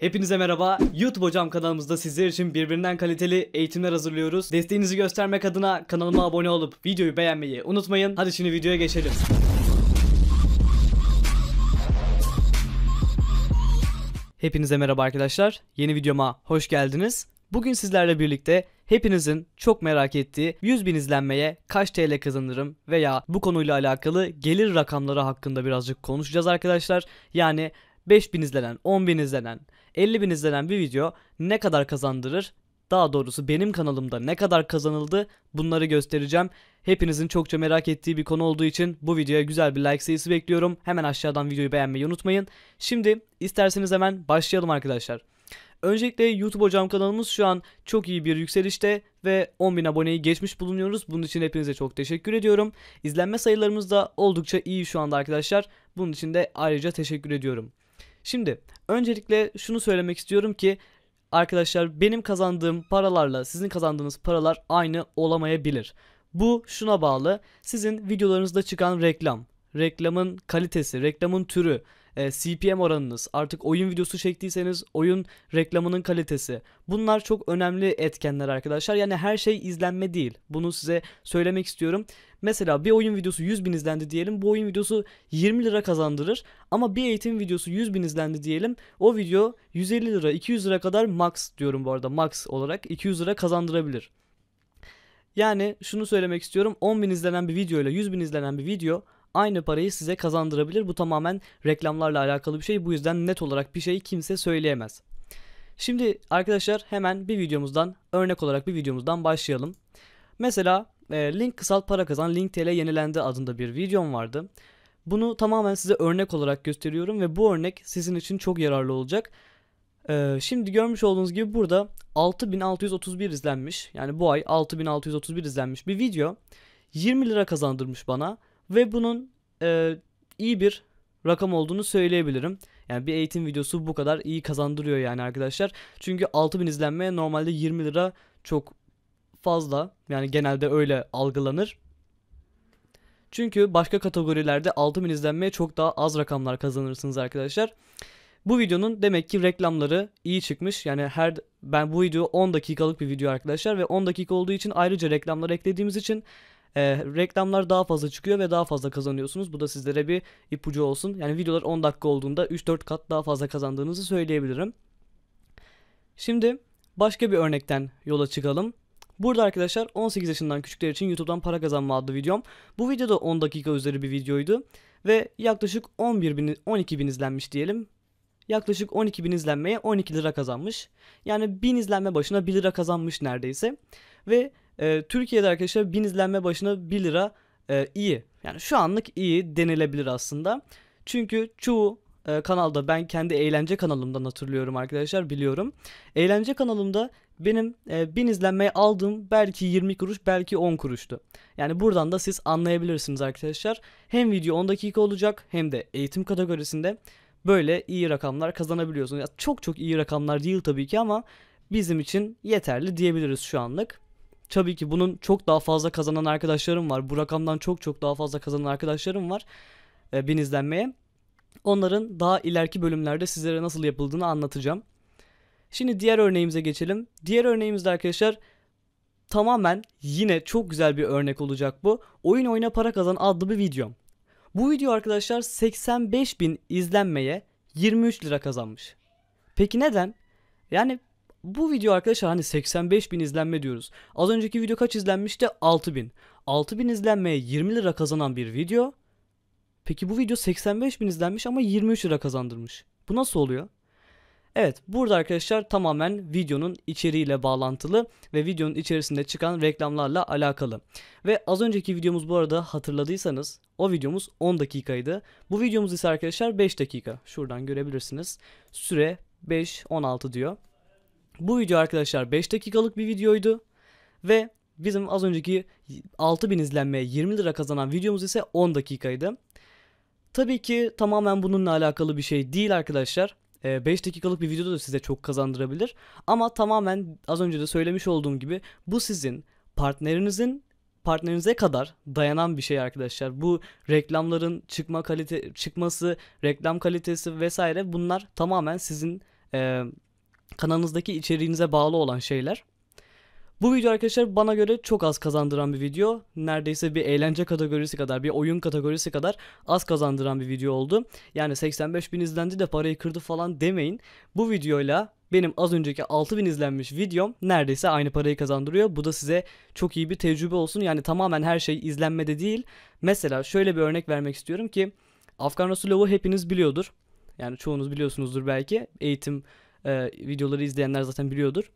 Hepinize merhaba. YouTube Hocam kanalımızda sizler için birbirinden kaliteli eğitimler hazırlıyoruz. Desteğinizi göstermek adına kanalıma abone olup videoyu beğenmeyi unutmayın. Hadi şimdi videoya geçelim. Hepinize merhaba arkadaşlar. Yeni videoma hoş geldiniz. Bugün sizlerle birlikte hepinizin çok merak ettiği 100 bin izlenmeye kaç TL kazanırım veya bu konuyla alakalı gelir rakamları hakkında birazcık konuşacağız arkadaşlar. Yani 5 bin izlenen, 10 bin izlenen, 50 bin izlenen bir video ne kadar kazandırır? Daha doğrusu benim kanalımda ne kadar kazanıldı bunları göstereceğim. Hepinizin çokça merak ettiği bir konu olduğu için bu videoya güzel bir like sayısı bekliyorum. Hemen aşağıdan videoyu beğenmeyi unutmayın. Şimdi isterseniz hemen başlayalım arkadaşlar. Öncelikle YouTube hocam kanalımız şu an çok iyi bir yükselişte ve 10.000 aboneyi geçmiş bulunuyoruz. Bunun için hepinize çok teşekkür ediyorum. İzlenme sayılarımız da oldukça iyi şu anda arkadaşlar. Bunun için de ayrıca teşekkür ediyorum. Şimdi öncelikle şunu söylemek istiyorum ki arkadaşlar benim kazandığım paralarla sizin kazandığınız paralar aynı olamayabilir. Bu şuna bağlı. Sizin videolarınızda çıkan reklam, reklamın kalitesi, reklamın türü, e, CPM oranınız, artık oyun videosu çektiyseniz oyun reklamının kalitesi. Bunlar çok önemli etkenler arkadaşlar. Yani her şey izlenme değil. Bunu size söylemek istiyorum. Mesela bir oyun videosu 100 bin izlendi diyelim. Bu oyun videosu 20 lira kazandırır. Ama bir eğitim videosu 100 bin izlendi diyelim. O video 150 lira 200 lira kadar max diyorum bu arada max olarak 200 lira kazandırabilir. Yani şunu söylemek istiyorum 10 bin izlenen bir video ile 100 bin izlenen bir video aynı parayı size kazandırabilir. Bu tamamen reklamlarla alakalı bir şey. Bu yüzden net olarak bir şey kimse söyleyemez. Şimdi arkadaşlar hemen bir videomuzdan örnek olarak bir videomuzdan başlayalım. Mesela e, link kısalt para kazan link TL yenilendi adında bir videom vardı. Bunu tamamen size örnek olarak gösteriyorum ve bu örnek sizin için çok yararlı olacak. E, şimdi görmüş olduğunuz gibi burada 6631 izlenmiş. Yani bu ay 6631 izlenmiş bir video. 20 lira kazandırmış bana. Ve bunun e, iyi bir rakam olduğunu söyleyebilirim. Yani bir eğitim videosu bu kadar iyi kazandırıyor yani arkadaşlar. Çünkü 6000 izlenmeye normalde 20 lira çok fazla. Yani genelde öyle algılanır. Çünkü başka kategorilerde 6000 izlenmeye çok daha az rakamlar kazanırsınız arkadaşlar. Bu videonun demek ki reklamları iyi çıkmış. Yani her ben bu video 10 dakikalık bir video arkadaşlar ve 10 dakika olduğu için ayrıca reklamlar eklediğimiz için e, reklamlar daha fazla çıkıyor ve daha fazla kazanıyorsunuz. Bu da sizlere bir ipucu olsun. Yani videolar 10 dakika olduğunda 3-4 kat daha fazla kazandığınızı söyleyebilirim. Şimdi başka bir örnekten yola çıkalım. Burada arkadaşlar 18 yaşından küçükler için YouTube'dan para kazanma adlı videom. Bu videoda 10 dakika üzeri bir videoydu ve yaklaşık 11 bin, 12 bin izlenmiş diyelim. Yaklaşık 12 bin izlenmeye 12 lira kazanmış. Yani 1000 izlenme başına 1 lira kazanmış neredeyse. Ve e, Türkiye'de arkadaşlar 1000 izlenme başına 1 lira e, iyi. Yani şu anlık iyi denilebilir aslında. Çünkü çoğu e, kanalda ben kendi eğlence kanalımdan hatırlıyorum arkadaşlar biliyorum. Eğlence kanalımda benim e, bin izlenmeye aldığım belki 20 kuruş belki 10 kuruştu. Yani buradan da siz anlayabilirsiniz arkadaşlar. Hem video 10 dakika olacak hem de eğitim kategorisinde böyle iyi rakamlar kazanabiliyorsunuz. Ya çok çok iyi rakamlar değil tabii ki ama bizim için yeterli diyebiliriz şu anlık. Tabii ki bunun çok daha fazla kazanan arkadaşlarım var. Bu rakamdan çok çok daha fazla kazanan arkadaşlarım var. E, bin izlenmeye. Onların daha ileriki bölümlerde sizlere nasıl yapıldığını anlatacağım. Şimdi diğer örneğimize geçelim. Diğer örneğimizde arkadaşlar tamamen yine çok güzel bir örnek olacak bu. Oyun oyna para kazan adlı bir videom. Bu video arkadaşlar 85 bin izlenmeye 23 lira kazanmış. Peki neden? Yani bu video arkadaşlar hani 85 bin izlenme diyoruz. Az önceki video kaç izlenmişti? 6 bin. 6 bin izlenmeye 20 lira kazanan bir video. Peki bu video 85 bin izlenmiş ama 23 lira kazandırmış. Bu nasıl oluyor? Evet burada arkadaşlar tamamen videonun içeriğiyle bağlantılı ve videonun içerisinde çıkan reklamlarla alakalı. Ve az önceki videomuz bu arada hatırladıysanız o videomuz 10 dakikaydı. Bu videomuz ise arkadaşlar 5 dakika. Şuradan görebilirsiniz. Süre 5-16 diyor. Bu video arkadaşlar 5 dakikalık bir videoydu ve bizim az önceki 6000 izlenmeye 20 lira kazanan videomuz ise 10 dakikaydı. Tabii ki tamamen bununla alakalı bir şey değil arkadaşlar. 5 ee, dakikalık bir video da size çok kazandırabilir. Ama tamamen az önce de söylemiş olduğum gibi bu sizin partnerinizin partnerinize kadar dayanan bir şey arkadaşlar. Bu reklamların çıkma kalite çıkması, reklam kalitesi vesaire bunlar tamamen sizin e, kanalınızdaki içeriğinize bağlı olan şeyler. Bu video arkadaşlar bana göre çok az kazandıran bir video. Neredeyse bir eğlence kategorisi kadar, bir oyun kategorisi kadar az kazandıran bir video oldu. Yani 85 bin izlendi de parayı kırdı falan demeyin. Bu videoyla benim az önceki 6 bin izlenmiş videom neredeyse aynı parayı kazandırıyor. Bu da size çok iyi bir tecrübe olsun. Yani tamamen her şey izlenmede değil. Mesela şöyle bir örnek vermek istiyorum ki Afgan Rasulov'u hepiniz biliyordur. Yani çoğunuz biliyorsunuzdur belki. Eğitim e, videoları izleyenler zaten biliyordur.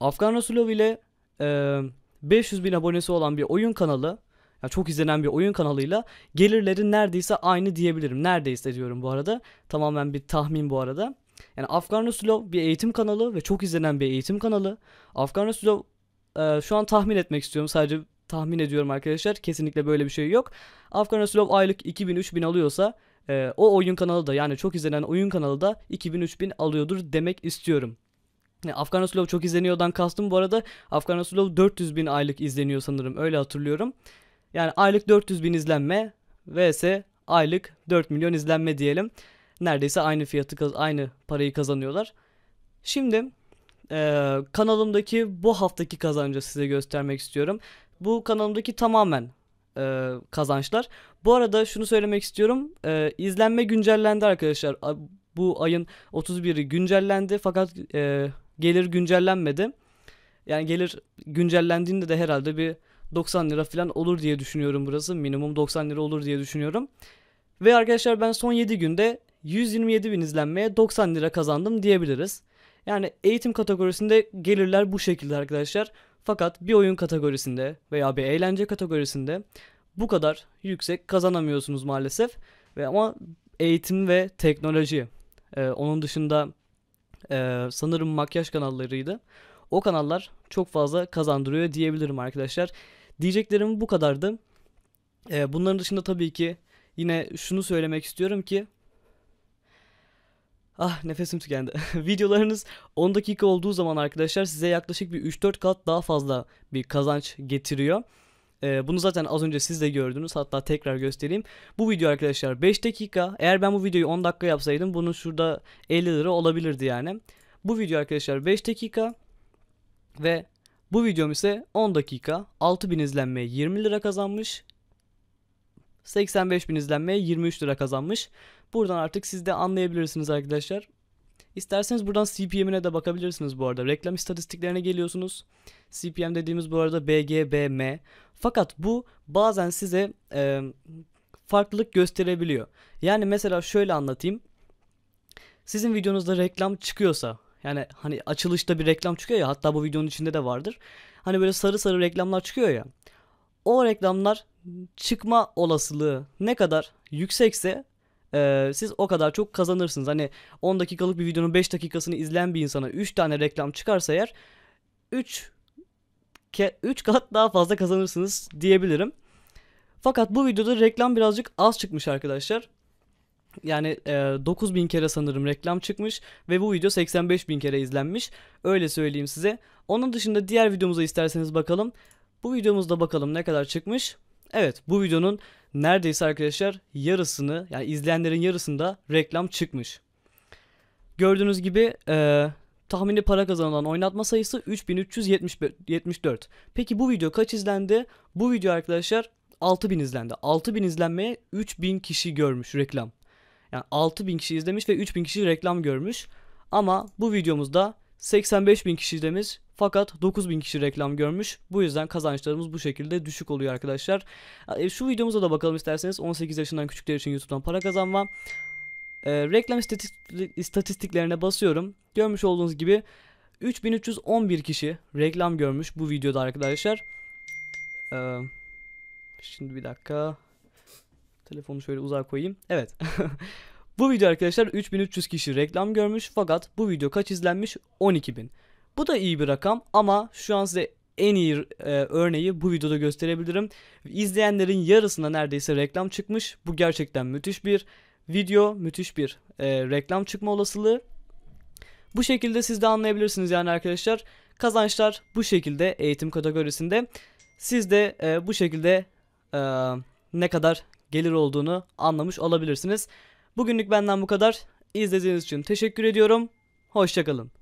Afgan Rasulov ile e, 500 bin abonesi olan bir oyun kanalı yani çok izlenen bir oyun kanalıyla gelirleri neredeyse aynı diyebilirim. Neredeyse diyorum bu arada. Tamamen bir tahmin bu arada. Yani Afgan Rasulov bir eğitim kanalı ve çok izlenen bir eğitim kanalı. Afgan Rasulov e, şu an tahmin etmek istiyorum. Sadece tahmin ediyorum arkadaşlar. Kesinlikle böyle bir şey yok. Afgan Rasulov aylık 2000-3000 alıyorsa e, o oyun kanalı da yani çok izlenen oyun kanalı da 2000-3000 alıyordur demek istiyorum. Afgan Rasulov çok izleniyordan kastım bu arada Afgan Rasulov 400 bin aylık izleniyor sanırım öyle hatırlıyorum. Yani aylık 400 bin izlenme vs aylık 4 milyon izlenme diyelim. Neredeyse aynı fiyatı aynı parayı kazanıyorlar. Şimdi e, kanalımdaki bu haftaki kazancı size göstermek istiyorum. Bu kanalımdaki tamamen e, kazançlar. Bu arada şunu söylemek istiyorum. E, izlenme güncellendi arkadaşlar. Bu ayın 31'i güncellendi fakat e, gelir güncellenmedi. Yani gelir güncellendiğinde de herhalde bir 90 lira falan olur diye düşünüyorum burası. Minimum 90 lira olur diye düşünüyorum. Ve arkadaşlar ben son 7 günde 127 bin izlenmeye 90 lira kazandım diyebiliriz. Yani eğitim kategorisinde gelirler bu şekilde arkadaşlar. Fakat bir oyun kategorisinde veya bir eğlence kategorisinde bu kadar yüksek kazanamıyorsunuz maalesef. Ve ama eğitim ve teknoloji. Ee, onun dışında e, sanırım makyaj kanallarıydı. O kanallar çok fazla kazandırıyor diyebilirim arkadaşlar. Diyeceklerim bu kadardı. Ee, bunların dışında tabii ki yine şunu söylemek istiyorum ki Ah nefesim tükendi. Videolarınız 10 dakika olduğu zaman arkadaşlar size yaklaşık bir 3-4 kat daha fazla bir kazanç getiriyor. Ee, bunu zaten az önce siz de gördünüz. Hatta tekrar göstereyim. Bu video arkadaşlar 5 dakika. Eğer ben bu videoyu 10 dakika yapsaydım bunun şurada 50 lira olabilirdi yani. Bu video arkadaşlar 5 dakika ve bu videom ise 10 dakika. 6000 izlenmeye 20 lira kazanmış. 85 bin izlenmeye 23 lira kazanmış. Buradan artık siz de anlayabilirsiniz arkadaşlar. İsterseniz buradan CPM'ine de bakabilirsiniz bu arada. Reklam istatistiklerine geliyorsunuz. CPM dediğimiz bu arada BGBM. Fakat bu bazen size e, farklılık gösterebiliyor. Yani mesela şöyle anlatayım. Sizin videonuzda reklam çıkıyorsa yani hani açılışta bir reklam çıkıyor ya hatta bu videonun içinde de vardır. Hani böyle sarı sarı reklamlar çıkıyor ya. O reklamlar çıkma olasılığı ne kadar yüksekse e, siz o kadar çok kazanırsınız. Hani 10 dakikalık bir videonun 5 dakikasını izleyen bir insana 3 tane reklam çıkarsa eğer 3 ke, 3 kat daha fazla kazanırsınız diyebilirim. Fakat bu videoda reklam birazcık az çıkmış arkadaşlar. Yani e, 9000 kere sanırım reklam çıkmış ve bu video 85000 kere izlenmiş. Öyle söyleyeyim size. Onun dışında diğer videomuza isterseniz bakalım. Bu videomuzda bakalım ne kadar çıkmış. Evet bu videonun neredeyse arkadaşlar yarısını yani izleyenlerin yarısında reklam çıkmış. Gördüğünüz gibi e, tahmini para kazanılan oynatma sayısı 3374. Peki bu video kaç izlendi? Bu video arkadaşlar 6000 izlendi. 6000 izlenmeye 3000 kişi görmüş reklam. Yani 6000 kişi izlemiş ve 3000 kişi reklam görmüş. Ama bu videomuzda 85 bin kişi izlemiş fakat 9000 kişi reklam görmüş. Bu yüzden kazançlarımız bu şekilde düşük oluyor arkadaşlar. E, şu videomuza da bakalım isterseniz. 18 yaşından küçükler için YouTube'dan para kazanma. E, reklam istatistiklerine basıyorum. Görmüş olduğunuz gibi 3311 kişi reklam görmüş bu videoda arkadaşlar. Ee, şimdi bir dakika. Telefonu şöyle uzak koyayım. Evet. bu video arkadaşlar 3300 kişi reklam görmüş fakat bu video kaç izlenmiş? 12000. Bu da iyi bir rakam ama şu an size en iyi e, örneği bu videoda gösterebilirim. İzleyenlerin yarısında neredeyse reklam çıkmış. Bu gerçekten müthiş bir video, müthiş bir e, reklam çıkma olasılığı. Bu şekilde siz de anlayabilirsiniz yani arkadaşlar. Kazançlar bu şekilde eğitim kategorisinde. Siz de e, bu şekilde e, ne kadar gelir olduğunu anlamış olabilirsiniz. Bugünlük benden bu kadar. İzlediğiniz için teşekkür ediyorum. Hoşçakalın.